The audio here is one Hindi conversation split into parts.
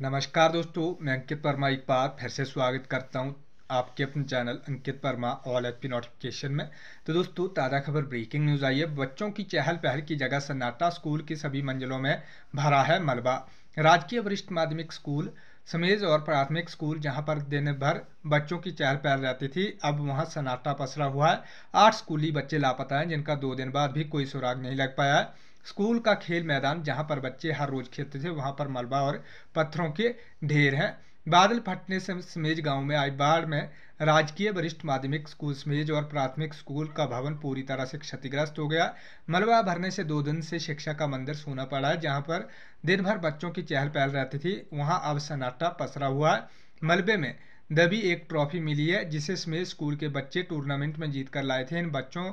नमस्कार दोस्तों मैं अंकित वर्मा एक बार फिर से स्वागत करता हूं आपके अपने channel Ankit Verma all HP पी नोटिफिकेशन में तो दोस्तों ताज़ा खबर ब्रेकिंग न्यूज़ आई है बच्चों की चहल पहल की जगह सन्नाटा स्कूल की सभी मंजिलों में भरा है मलबा राजकीय वरिष्ठ माध्यमिक स्कूल समेज और प्राथमिक स्कूल जहां पर दिन भर बच्चों की चहल पहल रहती थी अब वहां सन्नाटा पसरा हुआ है आठ स्कूली बच्चे लापता हैं जिनका दो दिन बाद भी कोई सुराग नहीं लग पाया है स्कूल का खेल मैदान जहाँ पर बच्चे हर रोज खेलते थे वहाँ पर मलबा और पत्थरों के ढेर हैं बादल फटने से समेज गांव में आई बाढ़ में राजकीय वरिष्ठ माध्यमिक स्कूल समेज और प्राथमिक स्कूल का भवन पूरी तरह से क्षतिग्रस्त हो गया मलबा भरने से दो दिन से शिक्षा का मंदिर सोना पड़ा है जहाँ पर दिन भर बच्चों की चहल पहल रहती थी वहाँ अब सन्नाटा पसरा हुआ है मलबे में दबी एक ट्रॉफी मिली है जिसे समेज स्कूल के बच्चे टूर्नामेंट में जीत कर लाए थे इन बच्चों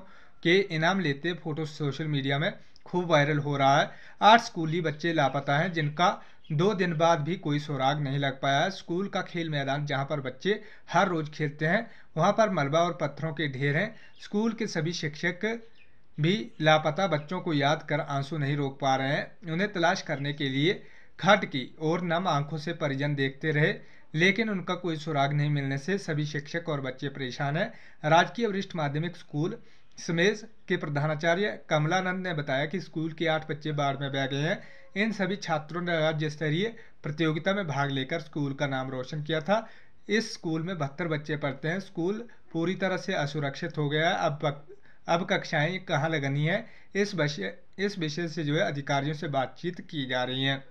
के इनाम लेते फोटो सोशल मीडिया में खूब वायरल हो रहा है आठ स्कूली बच्चे लापता हैं जिनका दो दिन बाद भी कोई सुराग नहीं लग पाया है स्कूल का खेल मैदान जहां पर बच्चे हर रोज खेलते हैं वहां पर मलबा और पत्थरों के ढेर हैं स्कूल के सभी शिक्षक भी लापता बच्चों को याद कर आंसू नहीं रोक पा रहे हैं उन्हें तलाश करने के लिए खट की और नम आंखों से परिजन देखते रहे लेकिन उनका कोई सुराग नहीं मिलने से सभी शिक्षक और बच्चे परेशान हैं राजकीय वरिष्ठ माध्यमिक स्कूल समेज के प्रधानाचार्य कमलानंद ने बताया कि स्कूल के आठ बच्चे बाढ़ में बह गए हैं इन सभी छात्रों ने राज्य स्तरीय प्रतियोगिता में भाग लेकर स्कूल का नाम रोशन किया था इस स्कूल में बहत्तर बच्चे पढ़ते हैं स्कूल पूरी तरह से असुरक्षित हो गया है अब अब कक्षाएं कहाँ लगनी है इस विषय इस विषय से जो है अधिकारियों से बातचीत की जा रही है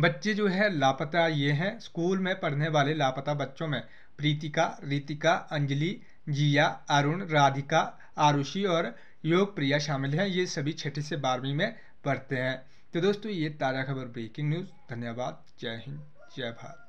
बच्चे जो है लापता ये हैं स्कूल में पढ़ने वाले लापता बच्चों में प्रीतिका रीतिका अंजलि जिया अरुण राधिका आरुषि और योग प्रिया शामिल हैं ये सभी छठी से बारहवीं में पढ़ते हैं तो दोस्तों ये ताज़ा खबर ब्रेकिंग न्यूज़ धन्यवाद जय हिंद जय भारत